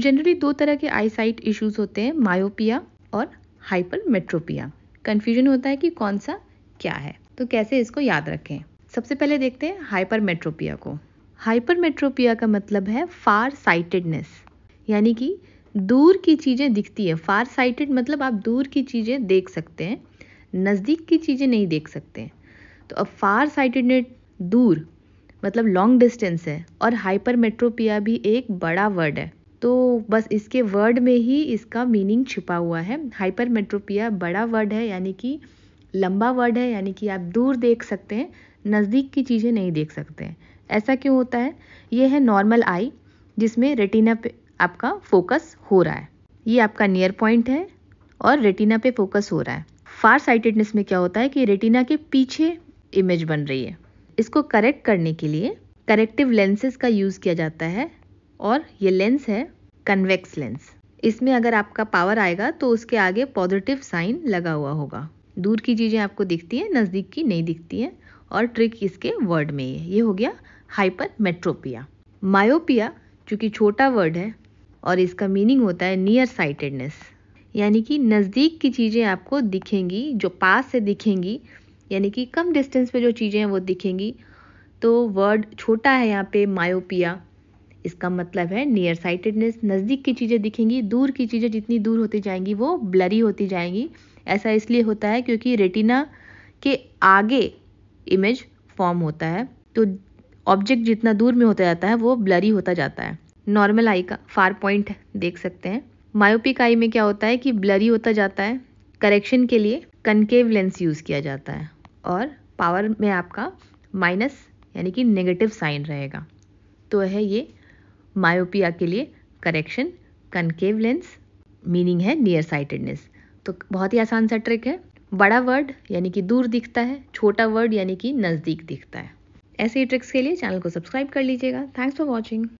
generally दो तरह के आई साइट इश्यूज़ होते हैं मायोपिया और हाइपर मेट्रोपिया कन्फ्यूजन होता है कि कौन सा क्या है तो कैसे इसको याद रखें सबसे पहले देखते हैं हाइपर मेट्रोपिया को हाइपर मेट्रोपिया का मतलब है फार साइटेडनेस यानी कि दूर की चीज़ें दिखती है फार साइटेड मतलब आप दूर की चीज़ें देख सकते हैं नज़दीक की चीज़ें नहीं देख सकते हैं तो अब फार साइटेडनेट दूर मतलब लॉन्ग डिस्टेंस है और हाइपर मेट्रोपिया भी एक बड़ा वर्ड है तो बस इसके वर्ड में ही इसका मीनिंग छिपा हुआ है हाइपरमेट्रोपिया बड़ा वर्ड है यानी कि लंबा वर्ड है यानी कि आप दूर देख सकते हैं नज़दीक की चीज़ें नहीं देख सकते हैं ऐसा क्यों होता है ये है नॉर्मल आई जिसमें रेटिना पे आपका फोकस हो रहा है ये आपका नियर पॉइंट है और रेटिना पे फोकस हो रहा है फार साइटेडनेस में क्या होता है कि रेटिना के पीछे इमेज बन रही है इसको करेक्ट करने के लिए करेक्टिव लेंसेज का यूज़ किया जाता है और ये लेंस है कन्वेक्स लेंस इसमें अगर आपका पावर आएगा तो उसके आगे पॉजिटिव साइन लगा हुआ होगा दूर की चीज़ें आपको दिखती हैं नज़दीक की नहीं दिखती हैं और ट्रिक इसके वर्ड में है ये हो गया हाइपर मेट्रोपिया मायोपिया चूंकि छोटा वर्ड है और इसका मीनिंग होता है नियर साइटेडनेस यानी कि नज़दीक की चीज़ें आपको दिखेंगी जो पास से दिखेंगी यानी कि कम डिस्टेंस पे जो चीज़ें हैं वो दिखेंगी तो वर्ड छोटा है यहाँ पे मायोपिया इसका मतलब है नियर साइटेडनेस नज़दीक की चीज़ें दिखेंगी दूर की चीज़ें जितनी दूर होती जाएंगी वो ब्लरी होती जाएंगी ऐसा इसलिए होता है क्योंकि रेटिना के आगे इमेज फॉर्म होता है तो ऑब्जेक्ट जितना दूर में होता जाता है वो ब्लरी होता जाता है नॉर्मल आई का फार पॉइंट देख सकते हैं मायोपिक आई में क्या होता है कि ब्लरी होता जाता है करेक्शन के लिए कनकेव लेंस यूज़ किया जाता है और पावर में आपका माइनस यानी कि नेगेटिव साइन रहेगा तो है ये मायोपिया के लिए करेक्शन कनकेव लेंस मीनिंग है नियर साइटेडनेस तो बहुत ही आसान सा ट्रिक है बड़ा वर्ड यानी कि दूर दिखता है छोटा वर्ड यानी कि नज़दीक दिखता है ऐसे ही ट्रिक्स के लिए चैनल को सब्सक्राइब कर लीजिएगा थैंक्स फॉर वॉचिंग